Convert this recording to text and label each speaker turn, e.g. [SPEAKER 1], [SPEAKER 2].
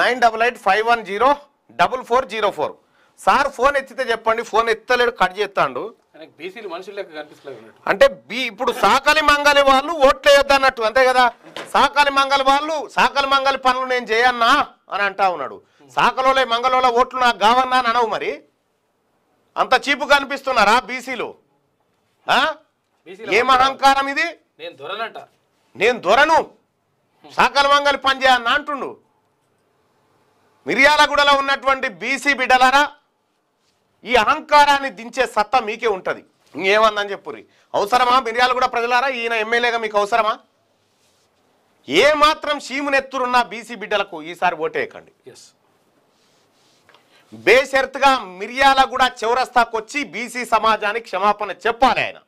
[SPEAKER 1] nine double eight five one zero double four zero four sir phone ఎత్తితే చెప్పండి phone ఎత్తలేడు cut చేస్తాడు అంటే B ఇప్పుడు సాకలి మంగలి వాళ్ళు ఓట్లే వద్దన్నట్టు అంతే కదా సాకలి మంగలి వాళ్ళు సాకలి మంగలి పనులు నేను చేయన్నా అని అంటా ఉన్నాడు సాకలోలే మంగళోల ఓట్లు నాకు కావన్నా అని అనవు మరి అంత చీపు కనిపిస్తున్నారా బీసీలు
[SPEAKER 2] ఏం అహంకారం ఇది
[SPEAKER 1] నేను దొరను సాకలి మంగలి పని చేయన్నా అంటుండు మిర్యాలగూడలో ఉన్నటువంటి బీసీ బిడ్డలారా ఈ అహంకారాన్ని దించే సత్తా మీకే ఉంటుంది ఇంకేమందని చెప్పుర్రి అవసరమా మిర్యాలగూడ ప్రజలారా ఈయన ఎమ్మెల్యేగా మీకు అవసరమా ఏ మాత్రం చీమునెత్తురున్న బీసీ బిడ్డలకు ఈసారి ఓటేయకండి ఎస్ బేషరత్గా మిర్యాలగూడ చౌరస్తాకొచ్చి బీసీ సమాజానికి క్షమాపణ చెప్పాలి ఆయన